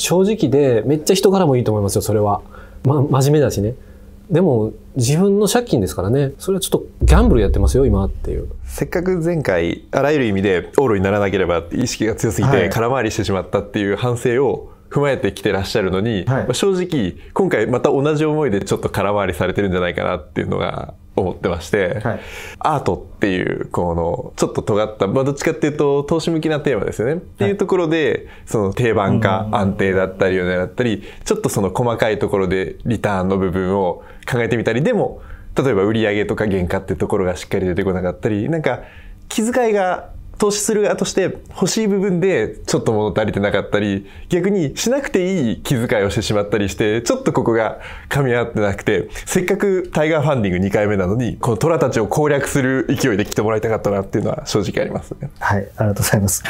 正直で、めっちゃ人柄もいいと思いますよ、それは。ま、真面目だしね。でも、自分の借金ですからね。それはちょっとギャンブルやってますよ、今っていう。せっかく前回、あらゆる意味でオールにならなければ意識が強すぎて空回りしてしまったっていう反省を、踏まえてきてらっしゃるのに、はい、正直今回また同じ思いでちょっと空回りされてるんじゃないかなっていうのが思ってまして、はい、アートっていうこのちょっと尖った、まあ、どっちかっていうと投資向きなテーマですよね、っていうところでその定番化、安定だったりを狙ったりちょっとその細かいところでリターンの部分を考えてみたりでも例えば売上とか原価っていうところがしっかり出てこなかったりなんか気遣いが投資する側として欲しい部分でちょっと物足りてなかったり、逆にしなくていい気遣いをしてしまったりして、ちょっとここが噛み合ってなくて、せっかくタイガーファンディング2回目なのに、この虎たちを攻略する勢いで来てもらいたかったなっていうのは正直ありますね。はい、ありがとうございます。